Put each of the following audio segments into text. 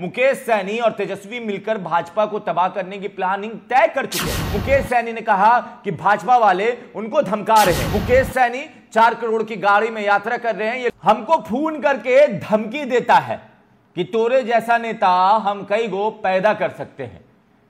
मुकेश सैनी और तेजस्वी मिलकर भाजपा को तबाह करने की प्लानिंग तय कर चुके हैं मुकेश सैनी ने कहा कि भाजपा वाले उनको धमका रहे हैं मुकेश सैनी चार करोड़ की गाड़ी में यात्रा कर रहे हैं ये हमको फोन करके धमकी देता है कि तोरे जैसा नेता हम कई गो पैदा कर सकते हैं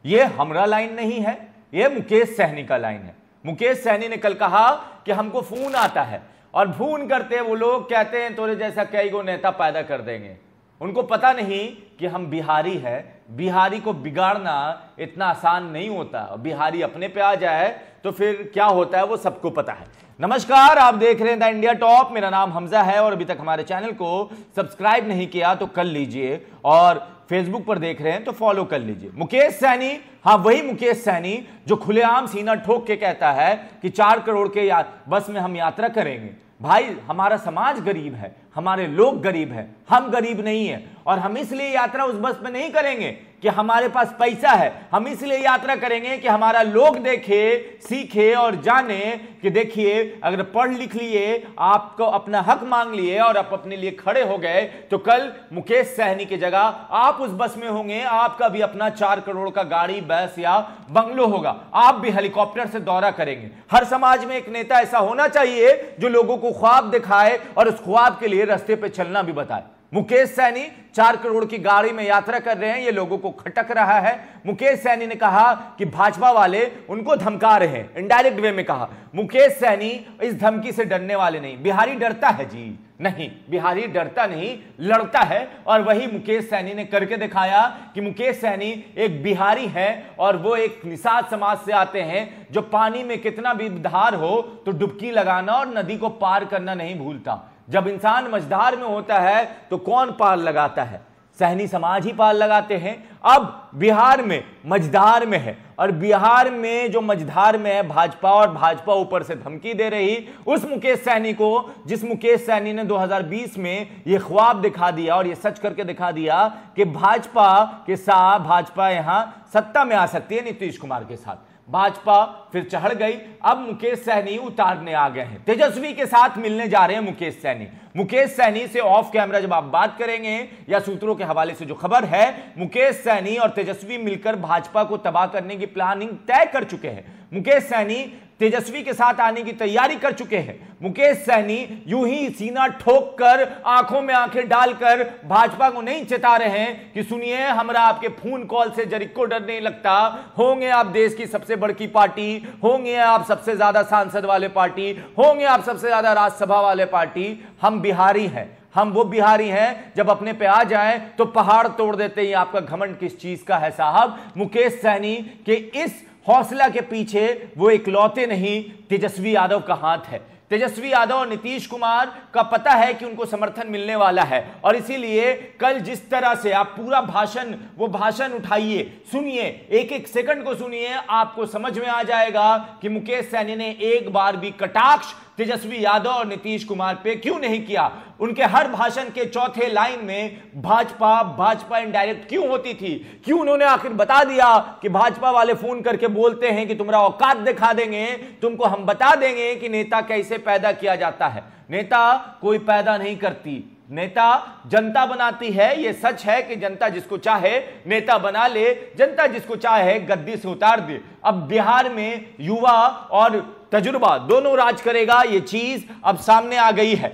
ये हमारा लाइन नहीं है ये मुकेश सहनी का लाइन है मुकेश सहनी ने कल कहा कि हमको फोन आता है और फोन करते वो लोग कहते हैं तोरे जैसा कई गो नेता पैदा कर देंगे उनको पता नहीं कि हम बिहारी हैं बिहारी को बिगाड़ना इतना आसान नहीं होता बिहारी अपने पे आ जाए तो फिर क्या होता है वो सबको पता है नमस्कार आप देख रहे हैं द इंडिया टॉप मेरा नाम हमजा है और अभी तक हमारे चैनल को सब्सक्राइब नहीं किया तो कर लीजिए और फेसबुक पर देख रहे हैं तो फॉलो कर लीजिए मुकेश सैनी हाँ वही मुकेश सैनी जो खुलेआम सीना ठोक के कहता है कि चार करोड़ के बस में हम यात्रा करेंगे भाई हमारा समाज गरीब है हमारे लोग गरीब है हम गरीब नहीं है और हम इसलिए यात्रा उस बस में नहीं करेंगे कि हमारे पास पैसा है हम इसलिए यात्रा करेंगे कि हमारा लोग देखे सीखे और जाने कि देखिए अगर पढ़ लिख लिए आपको अपना हक मांग लिए और आप अपने लिए खड़े हो गए तो कल मुकेश सहनी की जगह आप उस बस में होंगे आपका भी अपना चार करोड़ का गाड़ी बस या बंगलो होगा आप भी हेलीकॉप्टर से दौरा करेंगे हर समाज में एक नेता ऐसा होना चाहिए जो लोगों को ख्वाब दिखाए और उस ख्वाब के लिए रस्ते पर चलना भी बताए मुकेश सैनी चार करोड़ की गाड़ी में यात्रा कर रहे हैं ये लोगों को खटक रहा है मुकेश सैनी ने कहा कि भाजपा वाले उनको धमका रहे हैं इनडायरेक्ट वे में कहा मुकेश सैनी इस धमकी से डरने वाले नहीं बिहारी डरता है जी नहीं बिहारी डरता नहीं लड़ता है और वही मुकेश सैनी ने करके दिखाया कि मुकेश सैनी एक बिहारी है और वो एक निषाद समाज से आते हैं जो पानी में कितना भी धार हो तो डुबकी लगाना और नदी को पार करना नहीं भूलता जब इंसान मझधार में होता है तो कौन पार लगाता है सहनी समाज ही पार लगाते हैं अब बिहार में मझधार में है और बिहार में जो मझधार में है भाजपा और भाजपा ऊपर से धमकी दे रही उस मुकेश सहनी को जिस मुकेश सहनी ने 2020 में ये ख्वाब दिखा दिया और ये सच करके दिखा दिया कि भाजपा के साथ भाजपा यहां सत्ता में आ सकती है नीतीश कुमार के साथ भाजपा फिर चढ़ गई अब मुकेश सहनी उतारने आ गए हैं तेजस्वी के साथ मिलने जा रहे हैं मुकेश सहनी मुकेश सहनी से ऑफ कैमरा जब आप बात करेंगे या सूत्रों के हवाले से जो खबर है मुकेश सहनी और तेजस्वी मिलकर भाजपा को तबाह करने की प्लानिंग तय कर चुके हैं मुकेश सहनी तेजस्वी के साथ आने की तैयारी कर चुके हैं मुकेश सहनी यूं ही सीना ठोक कर आंखों में आंखें डालकर भाजपा को नहीं चेता रहे हैं कि सुनिए हमारा आपके फोन कॉल से जरिक को डर नहीं लगता होंगे आप देश की सबसे बड़की पार्टी होंगे आप सबसे ज्यादा सांसद वाले पार्टी होंगे आप सबसे ज्यादा राज्यसभा वाले पार्टी हम बिहारी हैं हम वो बिहारी हैं जब अपने पे आ जाए तो पहाड़ तोड़ देते हैं आपका घमंड किस चीज का है साहब मुकेश सहनी के इस हौसला के पीछे वो इकलौते नहीं तेजस्वी यादव का हाथ है तेजस्वी यादव और नीतीश कुमार का पता है कि उनको समर्थन मिलने वाला है और इसीलिए कल जिस तरह से आप पूरा भाषण वो भाषण उठाइए सुनिए एक एक सेकंड को सुनिए आपको समझ में आ जाएगा कि मुकेश सैनी ने एक बार भी कटाक्ष तेजस्वी यादव और नीतीश कुमार पे क्यों नहीं किया उनके हर भाषण के चौथे लाइन में भाजपा भाजपा इनडायरेक्ट क्यों होती थी क्यों उन्होंने आखिर बता दिया कि भाजपा वाले फोन करके बोलते हैं कि तुम्हारा औकात दिखा देंगे तुमको हम बता देंगे कि नेता कैसे पैदा किया जाता है नेता कोई पैदा नहीं करती नेता जनता बनाती है यह सच है कि जनता जिसको चाहे नेता बना ले जनता जिसको चाहे गद्दी से उतार दे अब बिहार में युवा और तजुर्बा दोनों राज करेगा ये चीज अब सामने आ गई है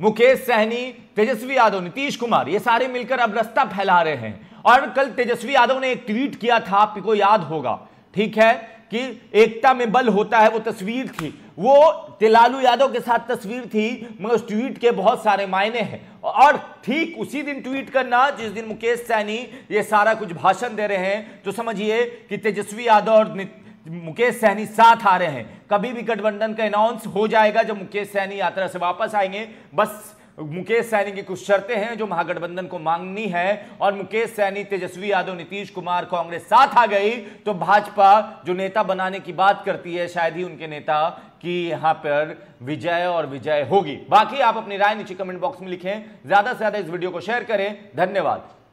मुकेश सहनी तेजस्वी यादव नीतीश कुमार ये सारे मिलकर अब रास्ता फैला रहे हैं और कल तेजस्वी यादव ने एक ट्वीट किया था आपको याद होगा ठीक है कि एकता में बल होता है वो तस्वीर थी वो लालू यादव के साथ तस्वीर थी मगर उस ट्वीट के बहुत सारे मायने हैं और ठीक उसी दिन ट्वीट करना जिस दिन मुकेश सैनी ये सारा कुछ भाषण दे रहे हैं तो समझिए कि तेजस्वी यादव और मुकेश सैनी साथ आ रहे हैं कभी भी गठबंधन का अनाउंस हो जाएगा जब मुकेश सैनी यात्रा से वापस आएंगे बस मुकेश सैनी की कुछ शर्तें हैं जो महागठबंधन को मांगनी है और मुकेश सैनी तेजस्वी यादव नीतीश कुमार कांग्रेस साथ आ गई तो भाजपा जो नेता बनाने की बात करती है शायद ही उनके नेता की यहां पर विजय और विजय होगी बाकी आप अपनी राय नीचे कमेंट बॉक्स में लिखें ज्यादा से ज्यादा इस वीडियो को शेयर करें धन्यवाद